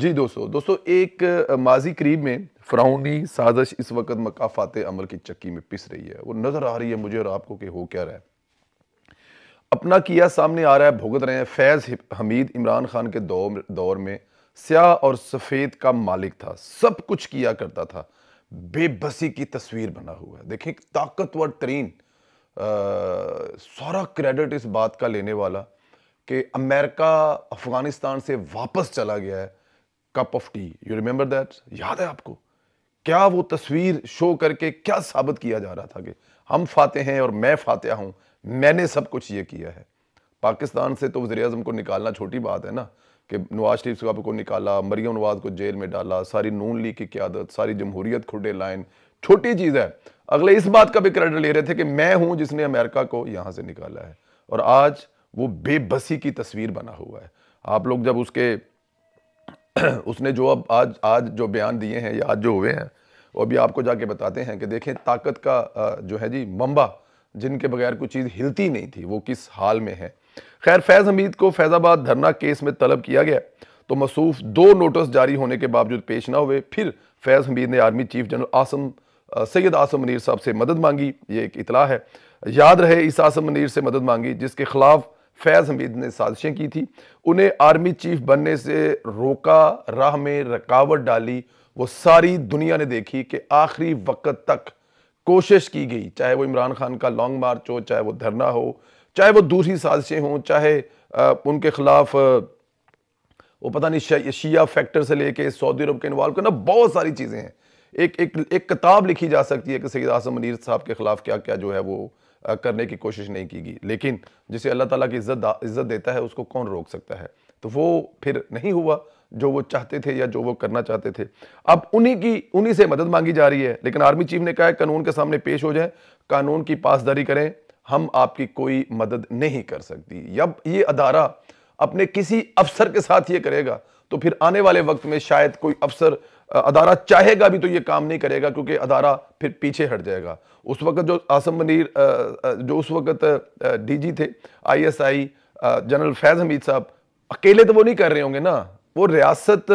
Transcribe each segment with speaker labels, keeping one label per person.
Speaker 1: जी दोस्तों दोस्तों एक माजी करीब में फ्राउनी साजिश इस वक्त मकाफात अमल की चक्की में पिस रही है वो नज़र आ रही है मुझे और आपको कि हो क्या रहा है अपना किया सामने आ रहा है भुगत रहे हैं फैज़ हमीद इमरान खान के दौर दौर में स्याह और सफ़ेद का मालिक था सब कुछ किया करता था बेबसी की तस्वीर बना हुआ है देखें ताकतवर तरीन सारा क्रेडिट इस बात का लेने वाला कि अमेरिका अफ़गानिस्तान से वापस चला गया है cup of tea you remember that याद है आपको क्या वो तस्वीर शो करके क्या साबित किया जा रहा था कि हम फाते हैं और मैं फातह हूँ मैंने सब कुछ ये किया है पाकिस्तान से तो वजे अजम को निकालना छोटी बात है ना कि नवाज शरीफ साहब को निकाला मरियम नवाज को जेल में डाला सारी नून लीग की क्यादत सारी जमहूरीत खुडे लाइन छोटी चीज़ है अगले इस बात का भी क्रेडिट ले रहे थे कि मैं हूँ जिसने अमेरिका को यहाँ से निकाला है और आज वो बेबसी की तस्वीर बना हुआ है आप लोग जब उसके उसने जो अब आज आज जो बयान दिए हैं या आज जो हुए हैं वो अभी आपको जाके बताते हैं कि देखें ताकत का जो है जी मंबा जिनके बगैर कोई चीज़ हिलती नहीं थी वो किस हाल में है खैर फैज़ हमीद को फैज़ाबाद धरना केस में तलब किया गया तो मसूफ दो नोटिस जारी होने के बावजूद पेश ना हुए फिर फैज़ हमीद ने army chief general Asim Syed Asim Munir साहब से मदद मांगी ये एक इतला है याद रहे इस आसम मनीर से मदद मांगी जिसके खिलाफ फैज़ हमीद ने साजिशें की थी उन्हें आर्मी चीफ बनने से रोका राह में रकावट डाली वो सारी दुनिया ने देखी कि आखिरी वक्त तक कोशिश की गई चाहे वो इमरान खान का लॉन्ग मार्च हो चाहे वो धरना हो चाहे वो दूसरी साजिशें हों चाहे उनके ख़िलाफ़ वो पता नहीं शिया फैक्टर से लेके सऊदी अरब के इन्वॉल्व करना बहुत सारी चीज़ें हैं एक एक एक किताब लिखी जा सकती है कि सैद आसम मनीर साहब के ख़िलाफ़ क्या क्या जो है वो करने की कोशिश नहीं की गई लेकिन जिसे अल्लाह ताला की इज्जत इज्जत देता है उसको कौन रोक सकता है तो वो फिर नहीं हुआ जो वो चाहते थे या जो वो करना चाहते थे अब उन्हीं की उन्हीं से मदद मांगी जा रही है लेकिन आर्मी चीफ ने कहा है कानून के सामने पेश हो जाए कानून की पासदारी करें हम आपकी कोई मदद नहीं कर सकती जब ये अदारा अपने किसी अफसर के साथ ये करेगा तो फिर आने वाले वक्त में शायद कोई अफसर अदारा चाहेगा भी तो ये काम नहीं करेगा क्योंकि अदारा फिर पीछे हट जाएगा उस वक्त जो आसम मनीर जो उस वक्त डीजी थे आईएसआई जनरल फैज़ हमीद साहब अकेले तो वो नहीं कर रहे होंगे ना वो रियासत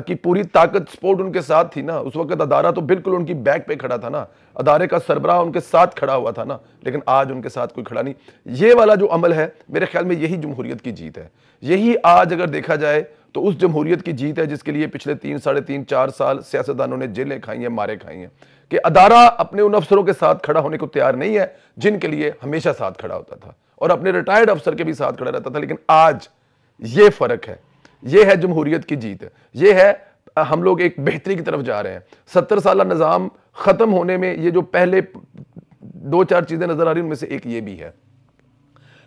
Speaker 1: कि पूरी ताकत स्पोर्ट उनके साथ थी ना उस वक्त अदारा तो बिल्कुल उनकी बैक पे खड़ा था ना अदारे का सरबराह उनके साथ खड़ा हुआ था ना लेकिन आज उनके साथ कोई खड़ा नहीं ये वाला जो अमल है मेरे ख्याल में यही जमहूरियत की जीत है यही आज अगर देखा जाए तो उस जमहूरियत की जीत है जिसके लिए पिछले तीन साढ़े तीन चार साल सियासतदानों ने जेलें खाई हैं मारे खाई हैं कि अदारा अपने उन अफसरों के साथ खड़ा होने को तैयार नहीं है जिनके लिए हमेशा साथ खड़ा होता था और अपने रिटायर्ड अफसर के भी साथ खड़ा रहता था लेकिन आज ये फ़र्क है ये है जमहूरीत की जीत ये है हम लोग एक बेहतरी की तरफ जा रहे हैं सत्तर साल निज़ाम ख़त्म होने में ये जो पहले दो चार चीज़ें नज़र आ रही उनमें से एक ये भी है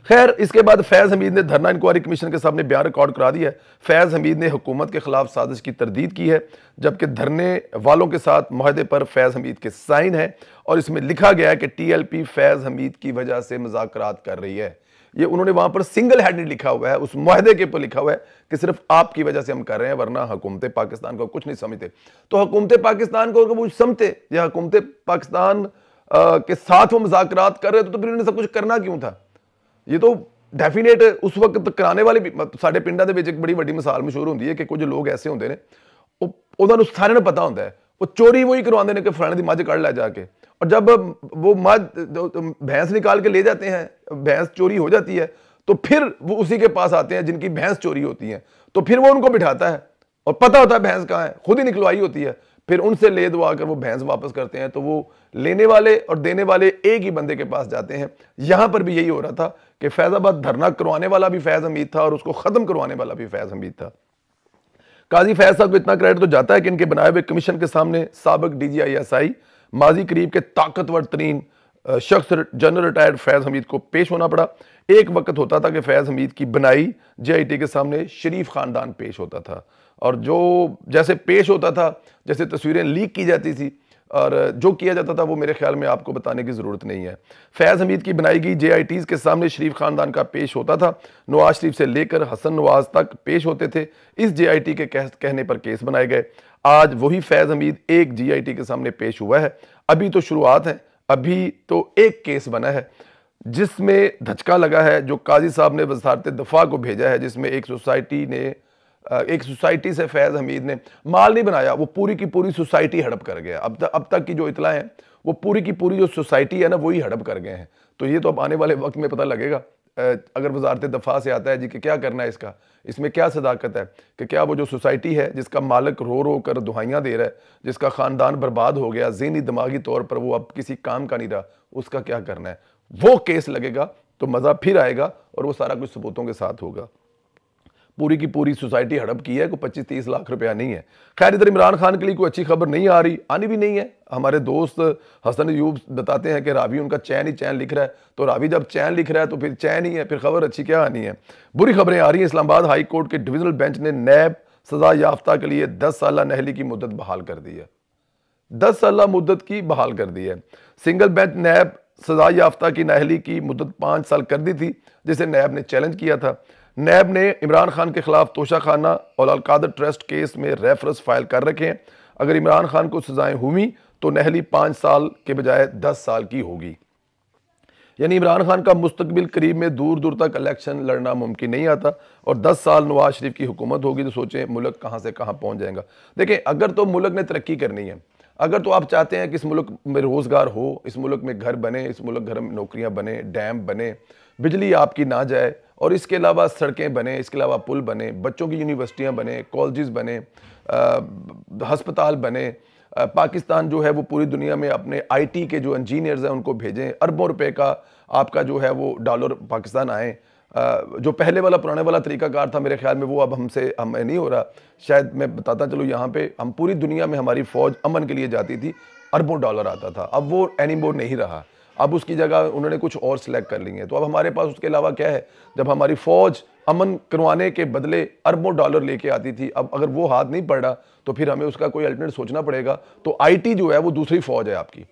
Speaker 1: खैर इसके बाद फैज़ हमीद ने धरना इंक्वायरी कमीशन के सामने बयान रिकॉर्ड करा दिया है फैज़ हमीद ने हुकूमत के खिलाफ साजिश की तरदीद की है जबकि धरने वालों के साथ माहदे पर फैज़ हमीद के साइन है और इसमें लिखा गया है कि T L P Faiz Hameed की वजह से मजाक कर रही है ये उन्होंने वहां पर सिंगल हैंडेड लिखा हुआ है उस माहदे के ऊपर लिखा हुआ है कि सिर्फ आपकी वजह से हम कर रहे हैं वरना हुकूमत पाकिस्तान को कुछ नहीं समझते तो हुकूमत पाकिस्तान को वो समझते या हुकूमत पाकिस्तान के साथ वो मजाक कर रहे थे तो, तो फिर उन्होंने सब कुछ करना क्यों था ये तो डेफिनेट उस वक्त कराने ਵਾਲੇ ਵੀ ਸਾਡੇ ਪਿੰਡਾਂ ਦੇ ਵਿੱਚ ਇੱਕ ਬੜੀ ਵੱਡੀ ਮਿਸਾਲ ਮਸ਼ਹੂਰ ਹੁੰਦੀ ਹੈ ਕਿ ਕੁਝ ਲੋਕ ਐਸੇ ਹੁੰਦੇ ਨੇ वो ਉਹਨਾਂ ਨੂੰ ਸਾਰਿਆਂ ਨੂੰ ਪਤਾ ਹੁੰਦਾ ਹੈ ਉਹ ਚੋਰੀ ਵੋਈ ਕਰਵਾਉਂਦੇ ਨੇ और जब वो मद तो, तो भैंस निकाल के ले जाते हैं भैंस चोरी हो जाती है तो फिर वो उसी के पास आते हैं जिनकी भैंस चोरी होती है तो फिर वो उनको बिठाता है और पता होता है भैंस कहाँ है खुद ही निकलवाई होती है फिर उनसे ले दुआ कर वो भैंस वापस करते हैं तो वो लेने वाले और देने वाले एक ही बंदे के पास जाते हैं यहाँ पर भी यही हो रहा था कि फैज़ाबाद धरना करवाने वाला भी फैज़ हमीद था और उसको ख़त्म करवाने वाला भी फैज़ हमीद था काजी फैज़ साहब को इतना क्रेडिट तो जाता है कि इनके बनाए हुए कमीशन के सामने सबक D G I S I माजी करीब के ताकतवर तरीन शख्स जनरल रिटायर्ड फैज़ हमीद को पेश होना पड़ा एक वक्त होता था कि फैज़ हमीद की बनाई जे के सामने शरीफ ख़ानदान पेश होता था और जो जैसे पेश होता था जैसे तस्वीरें लीक की जाती थी और जो किया जाता था वो मेरे ख्याल में आपको बताने की ज़रूरत नहीं है फैज़ हमीद की बनाई गई जे आई टीज़ के सामने शरीफ ख़ानदान का पेश होता था नवाज शरीफ से लेकर हसन नवाज तक पेश होते थे इस जे आई टी के कह, कहने पर केस बनाए गए आज वही फैज़ हमीद एक जे आई टी के सामने पेश हुआ है अभी तो शुरुआत है अभी तो एक केस बना है जिसमें धचका लगा है जो काजी साहब ने वजारत दफा को भेजा है जिसमें एक सोसाइटी ने एक सोसाइटी से फैज़ हमीद ने माल नहीं बनाया वो पूरी की पूरी सोसाइटी हड़प कर गया अब तक अब तक की जो इतला है वो पूरी की पूरी जो सोसाइटी है ना वही हड़प कर गए हैं तो ये तो अब आने वाले वक्त में पता लगेगा अगर वजारत दफ़ा से आता है जी कि क्या करना है इसका इसमें क्या सदाकत है कि क्या वो जो सोसाइटी है जिसका मालिक रो रो कर दुहाइयाँ दे रहा है जिसका ख़ानदान बर्बाद हो गया जहनी दिमागी तौर पर वो अब किसी काम का नहीं रहा उसका क्या करना है वो केस लगेगा तो मज़ा फिर आएगा और वो सारा कुछ सबूतों के साथ होगा पूरी की पूरी सोसाइटी हड़प की है कोई 25-30 लाख रुपया नहीं है खैर इधर इमरान खान के लिए कोई अच्छी खबर नहीं आ रही आनी भी नहीं है हमारे दोस्त हसन यूब बताते हैं कि रावी उनका चैन ही चैन लिख रहा है तो रावी जब चैन लिख रहा है तो फिर चैन ही है फिर खबर अच्छी क्या आनी है बुरी खबरें आ रही हैं इस्लामाबाद हाई कोर्ट के डिविजनल बेंच ने नैब सजा याफ्ता के लिए दस साल नहली की मुद्दत बहाल कर दी है दस साल मुद्दत की बहाल कर दी है सिंगल बेंच नैब सजा याफ्ता की नहली की मुद्दत पाँच साल कर दी थी जिसे नैब ने चैलेंज किया था नैब ने इमरान खान के खिलाफ तोशा खाना और अलकादर ट्रस्ट केस में रेफरेंस फाइल कर रखे हैं अगर इमरान खान को सजाएं हुई तो नहली पाँच साल के बजाय दस साल की होगी यानी इमरान खान का मुस्तबिल करीब में दूर दूर तक इलेक्शन लड़ना मुमकिन नहीं आता और 10 साल नवाज शरीफ की हुकूमत होगी तो सोचें मुल्क कहाँ से कहाँ पहुँच जाएगा देखें अगर तो मुल्क ने तरक्की करनी है अगर तो आप चाहते हैं कि इस मुल्क में रोज़गार हो इस मुल्क में घर बने इस मुल्क घर में नौकरियाँ बने डैम बने बिजली आपकी ना जाए और इसके अलावा सड़कें बने इसके अलावा पुल बने बच्चों की यूनिवर्सिटियाँ बने कॉलेज बने हस्पताल बने पाकिस्तान जो है वो पूरी दुनिया में अपने आईटी के जो इंजीनियर्स हैं उनको भेजें अरबों रुपए का आपका जो है वो डॉलर पाकिस्तान आए जो पहले वाला पुराने वाला तरीकाकार था मेरे ख्याल में वो अब हमसे हमें नहीं हो रहा शायद मैं बताता चलूँ यहाँ पे हम पूरी दुनिया में हमारी फ़ौज अमन के लिए जाती थी अरबों डॉलर आता था अब वो एनी नहीं रहा अब उसकी जगह उन्होंने कुछ और सिलेक्ट कर ली हैं तो अब हमारे पास उसके अलावा क्या है जब हमारी फ़ौज अमन करवाने के बदले अरबों डॉलर लेके आती थी अब अगर वो हाथ नहीं पड़ रहा तो फिर हमें उसका कोई अल्टरनेट सोचना पड़ेगा तो आईटी जो है वो दूसरी फ़ौज है आपकी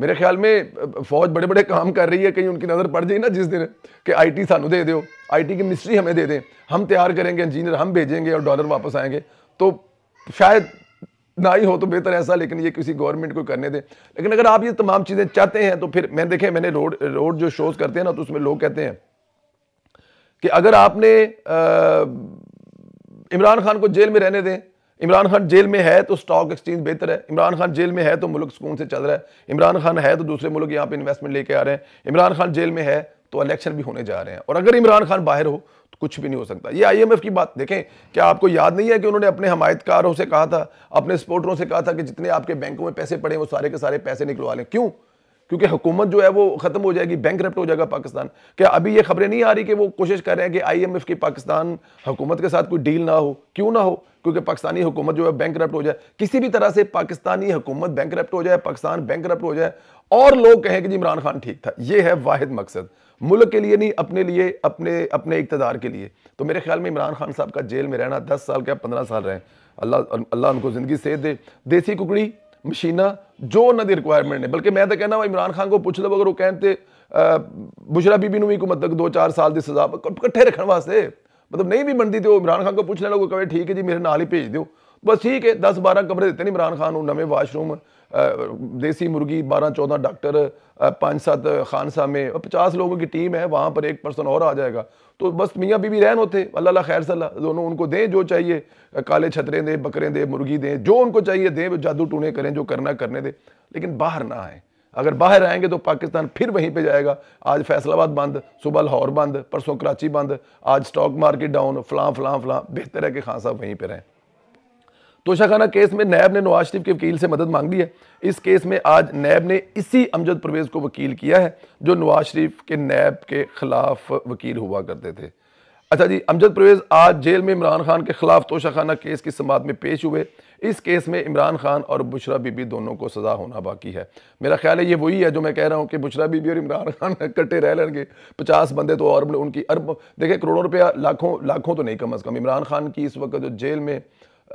Speaker 1: मेरे ख्याल में फौज बड़े बड़े काम कर रही है कहीं उनकी नज़र पड़ जाए ना जिस दिन कि आई टी दे दो आई टी की मिस्ट्री हमें दे दें हम तैयार करेंगे इंजीनियर हम भेजेंगे और डॉलर वापस आएंगे तो शायद ना ही हो तो बेहतर ऐसा लेकिन ये किसी गवर्नमेंट को करने दे लेकिन अगर आप ये तमाम चीज़ें चाहते हैं तो फिर मैंने देखे मैंने रोड रोड जो शोज़ करते हैं ना तो उसमें लोग कहते हैं कि अगर आपने इमरान खान को जेल में रहने दें इमरान खान जेल में है तो स्टॉक एक्सचेंज बेहतर है इमरान खान जेल में है तो मुल्क सुकून से चल रहा है इमरान खान है तो दूसरे मुल्क यहाँ पे इन्वेस्टमेंट लेके आ रहे हैं इमरान खान जेल में है तो इलेक्शन भी होने जा रहे हैं और अगर इमरान खान बाहर हो कुछ भी नहीं हो सकता ये आईएमएफ की बात देखें क्या आपको याद नहीं है कि उन्होंने अपने हमायतकारों से कहा था अपने सपोर्टरों से कहा था कि जितने आपके बैंकों में पैसे पड़े वो सारे के सारे पैसे निकलवा लें क्यों क्योंकि हुकूमत जो है वो खत्म हो जाएगी बैंक करप्ट हो जाएगा पाकिस्तान क्या अभी ये खबरें नहीं आ रही कि वो कोशिश कर रहे हैं कि आईएमएफ की पाकिस्तान हुकूमत के साथ कोई डील ना हो क्यों ना हो क्योंकि पाकिस्तानी हुकूमत जो है बैंक करप्ट हो जाए किसी भी तरह से पाकिस्तानी हुकूमत बैंक करप्ट हो जाए पाकिस्तान बैंक करप्ट हो जाए और लोग कहें कि इमरान खान ठीक था यह है वाहिद मकसद मुल्क के लिए नहीं अपने लिए अपने अपने इकतदार के लिए तो मेरे ख्याल में इमरान खान साहब का जेल में रहना दस साल क्या पंद्रह साल रहें अल्लाह अल्लाह उनको ज़िंदगी सेहत दे देसी कुकड़ी मशीना जो उन्होंने रिक्वायरमेंट ने बल्कि मैं तो कहना वो इमरान खान को पूछ लो अगर वो कहते बुशरा बीबी भी को मतलब दो चार साल की सज़ा कट्ठे रखने वास्ते मतलब नहीं भी बनती तो इमरान खान को पूछ लेना कहे ठीक है जी मेरे नाल ही भेज दो बस ठीक है दस बारह कमरे देते नहीं इमरान खान नवे वाशरूम देसी मुर्गी बारह चौदह डॉक्टर पाँच सात खान साहब में पचास लोगों की टीम है वहाँ पर एक पर्सन और आ जाएगा तो बस मियाँ बीबी रहन होते अल्लाह खैर सल्ला दोनों उनको दें जो चाहिए काले छतरे दें बकरे दें मुर्गी दें जो उनको चाहिए दें जादू टूने करें जो करना करने दें लेकिन बाहर ना आए अगर बाहर आएंगे तो पाकिस्तान फिर वहीं पे जाएगा आज फैसलाबाद बंद सुबह लाहौर बंद परसों कराची बंद आज स्टॉक मार्केट डाउन फलां फलां फलां बेहतर है कि खान साहब वहीं पे रहें तोशाखाना केस में नैब ने नवाज शरीफ के वकील से मदद मांग ली है इस केस में आज नैब ने इसी अमजद परवेज़ को वकील किया है जो नवाज शरीफ के नैब के ख़िलाफ़ वकील हुआ करते थे अच्छा जी अमजद परवेज़ आज जेल में इमरान खान के ख़िलाफ़ तोशाखाना केस की समात में पेश हुए इस केस में इमरान खान और बुशरा बीबी दोनों को सज़ा होना बाकी है मेरा ख्याल है ये वही है जो मैं कह रहा हूँ कि बुशरा बीबी और इमरान खान इकट्ठे रह लेंगे पचास बंदे तो और उनकी अरब देखिए करोड़ों रुपया लाखों लाखों तो नहीं कम अज़ कम इमरान खान की इस वक्त जो जेल में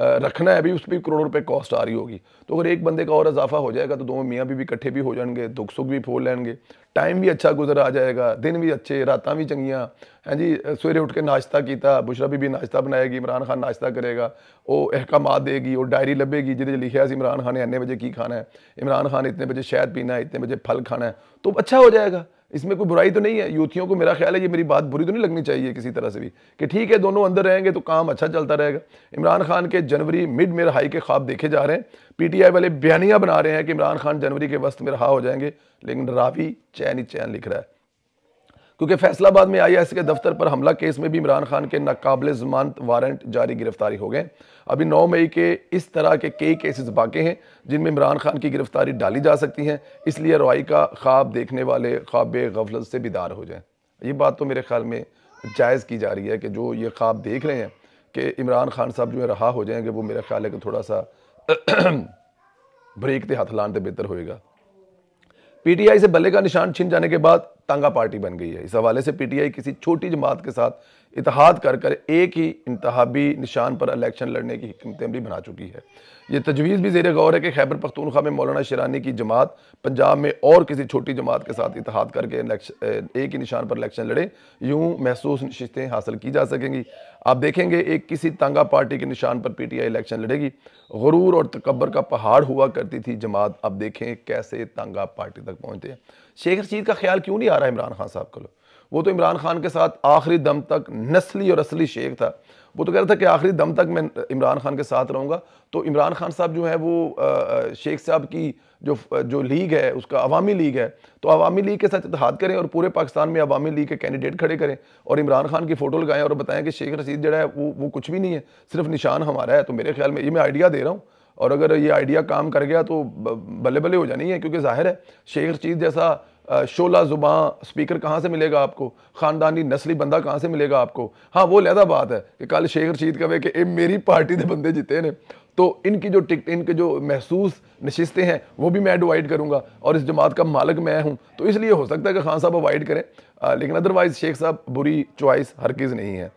Speaker 1: रखना है अभी उस पर करोड़ों रुपए कॉस्ट आ रही होगी तो अगर एक बंदे का और इजाफा हो जाएगा तो दोनों मियाँ भी इकट्ठे भी हो जाएंगे दुख सुख भी फोल लेंगे टाइम भी अच्छा गुजर आ जाएगा दिन भी अच्छे रात भी चंगी हैं जी सवेरे उठ के नाश्ता किया बुशरा भी नाश्ता बनाएगी इमरान खान नाश्ता करेगा वो अहकाम देगी और डायरी लभेगी जिसे लिखा से इमरान खान ने इन्ने बजे की खाना है इमरान खान इतने बजे शहद पीना है इतने बजे फल खाना है तो अच्छा हो जाएगा इसमें कोई बुराई तो नहीं है यूथियों को मेरा ख्याल है ये मेरी बात बुरी तो नहीं लगनी चाहिए किसी तरह से भी कि ठीक है दोनों अंदर रहेंगे तो काम अच्छा चलता रहेगा इमरान खान के जनवरी मिड मेर हाई के ख्वाब देखे जा रहे हैं पीटीआई वाले बयानियाँ बना रहे हैं कि इमरान खान जनवरी के वस्त में रहा हो जाएंगे लेकिन रावी चैन ही चैन लिख रहा है क्योंकि फैसलाबाद में एस के दफ्तर पर हमला केस में भी इमरान खान के नाकबले जमानत वारंट जारी गिरफ्तारी हो गए अभी 9 मई के इस तरह के कई केसेस बाकी हैं जिनमें इमरान खान की गिरफ्तारी डाली जा सकती है इसलिए रवाई का ख्वाब देखने वाले ख्वाब गफलत से बेदार हो जाए ये बात तो मेरे ख्याल में जायज़ की जा रही है कि जो ये ख्वाब देख रहे हैं कि इमरान खान साहब जो है रहा हो जाएंगे वो मेरा ख्याल है कि थोड़ा सा ब्रेक के हथ लाने बेहतर होएगा पीटीआई से बल्ले का निशान छिन जाने के बाद तंगा पार्टी बन गई है इस हवाले से पीटीआई किसी छोटी जमात के साथ इतिहाद कर कर एक ही इंतबी निशान पर इलेक्शन लड़ने की हमत अमली बना चुकी है ये तजवीज़ भी जेर गौर है कि खैबर पख्तूनखा में मौलाना शरानी की जमात पंजाब में और किसी छोटी जमात के साथ इतिहाद करके एक ही निशान पर इलेक्शन लड़े यूँ महसूस नशस्तें हासिल की जा सकेंगी आप देखेंगे एक किसी तंगा पार्टी के निशान पर पी टी आई इलेक्शन लड़ेगी गरूर और तकबर का पहाड़ हुआ करती थी जमात अब देखें कैसे तंगा पार्टी तक पहुँचते हैं शेख रशीद का ख्याल क्यों नहीं आ रहा इमरान खान साहब को लोग वो तो इमरान खान के साथ आखिरी दम तक नस्ली और असली शेख था वो तो कह रहा था कि आखिरी दम तक मैं इमरान खान के साथ रहूँगा तो इमरान खान साहब जो है वो शेख साहब की जो जो लीग है उसका अवामी लीग है तो अवामी लीग के साथ इतिहाद करें और पूरे पाकिस्तान में अवामी लीग के कैंडिडेट खड़े करें और इमरान खान की फ़ोटो लगाएं और बताएं कि शेख रशीद जो है वो वो कुछ भी नहीं है सिर्फ निशान हमारा है तो मेरे ख्याल में ये मैं आइडिया दे रहा हूँ और अगर ये आइडिया काम कर गया तो बल्ले बल्ले हो जानी है क्योंकि जाहिर है शेख रशीद जैसा शोला ज़ुबाँ स्पीकर कहाँ से मिलेगा आपको ख़ानदानी नस्ली बंदा कहाँ से मिलेगा आपको हाँ वो लहदा बात है कि कल शेख रशीद कहे कि ये मेरी पार्टी के बंदे जीते ने तो इनकी जो टिक इनके जो महसूस नशस्तें हैं वो भी मैं डिवाइड करूँगा और इस जमात का मालिक मैं हूँ तो इसलिए हो सकता है कि खान साहब अवॉइड करें आ, लेकिन अदरवाइज़ शेख साहब बुरी चॉइस चीज़ नहीं है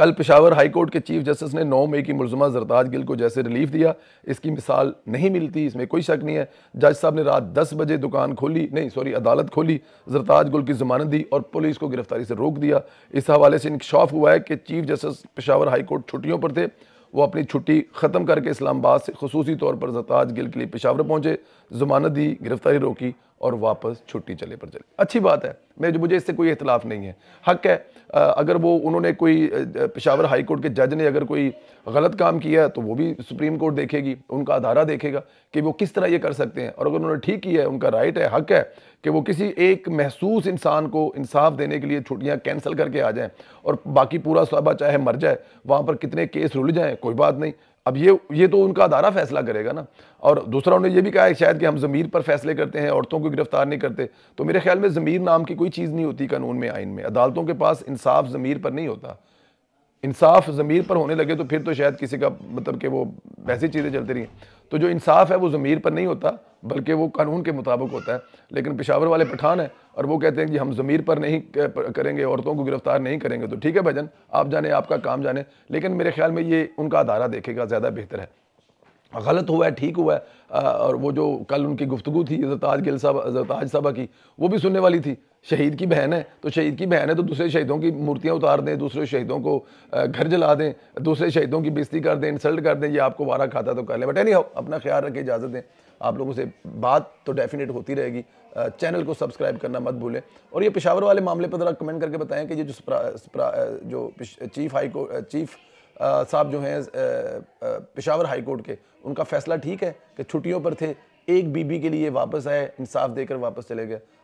Speaker 1: कल पिशावर हाई कोर्ट के चीफ जस्टिस ने 9 मई की मुलजमा जरताज गिल को जैसे रिलीफ दिया इसकी मिसाल नहीं मिलती इसमें कोई शक नहीं है जज साहब ने रात 10 बजे दुकान खोली नहीं सॉरी अदालत खोली जरताज गुल की जमानत दी और पुलिस को गिरफ्तारी से रोक दिया इस हवाले से इंकशाफ हुआ है कि chief justice Peshawar high court छुट्टियों पर थे वो अपनी छुट्टी ख़त्म करके इस्लामाबाद से खसूसी तौर पर जरताज गिल के लिए पिशावर पहुँचे जमानत दी गिरफ्तारी रोकी और वापस छुट्टी चले पर चले अच्छी बात है मेरे मुझे इससे कोई इतलाफ नहीं है हक है अगर वो उन्होंने कोई पेशावर हाई कोर्ट के जज ने अगर कोई गलत काम किया है तो वो भी सुप्रीम कोर्ट देखेगी उनका अदारा देखेगा कि वो किस तरह ये कर सकते हैं और अगर उन्होंने ठीक किया है उनका राइट है हक है कि वो किसी एक महसूस इंसान को इंसाफ देने के लिए छुट्टियाँ कैंसिल करके आ जाएँ और बाकी पूरा सौबा चाहे मर जाए वहाँ पर कितने केस रुल जाएँ कोई बात नहीं अब ये ये तो उनका अदारा फैसला करेगा ना और दूसरा उन्होंने ये भी कहा है शायद कि हम ज़मीर पर फैसले करते हैं औरतों को गिरफ्तार नहीं करते तो मेरे ख्याल में ज़मीर नाम की कोई चीज़ नहीं होती कानून में आइन में अदालतों के पास इंसाफ ज़मीर पर नहीं होता इंसाफ ज़मीर पर होने लगे तो फिर तो शायद किसी का मतलब कि वो वैसी चीज़ें चलती रही तो जो इंसाफ है वो ज़मीर पर नहीं होता बल्कि वो कानून के मुताबिक होता है लेकिन पेशावर वाले पठान हैं और वो कहते हैं कि हम ज़मीर पर नहीं करेंगे औरतों को गिरफ्तार नहीं करेंगे तो ठीक है भजन आप जाने आपका काम जाने लेकिन मेरे ख्याल में ये उनका अदारा देखेगा ज़्यादा बेहतर है गलत हुआ है ठीक हुआ है आ, और वो जो कल उनकी गुफ्तु थी जरताज गिल साहब जरताज साहबा की वो भी सुनने वाली थी शहीद की बहन है तो शहीद की बहन है तो दूसरे शहीदों की मूर्तियाँ उतार दें दूसरे शहीदों को घर जला दें दूसरे शहीदों की बेस्ती कर दें इंसल्ट कर दें ये आपको वारा खाता तो कर लें बट एनी हाउ अपना ख्याल रखें इजाज़त दें आप लोगों से बात तो डेफिनेट होती रहेगी चैनल को सब्सक्राइब करना मत भूलें और ये पेशावर वाले मामले पर ज़रा कमेंट करके बताएं कि ये जो स्प्रा, स्प्रा, जो चीफ हाई कोर्ट चीफ साहब जो हैं पिशावर हाई कोर्ट के उनका फैसला ठीक है कि छुट्टियों पर थे एक बीबी के लिए वापस आए इंसाफ देकर वापस चले गए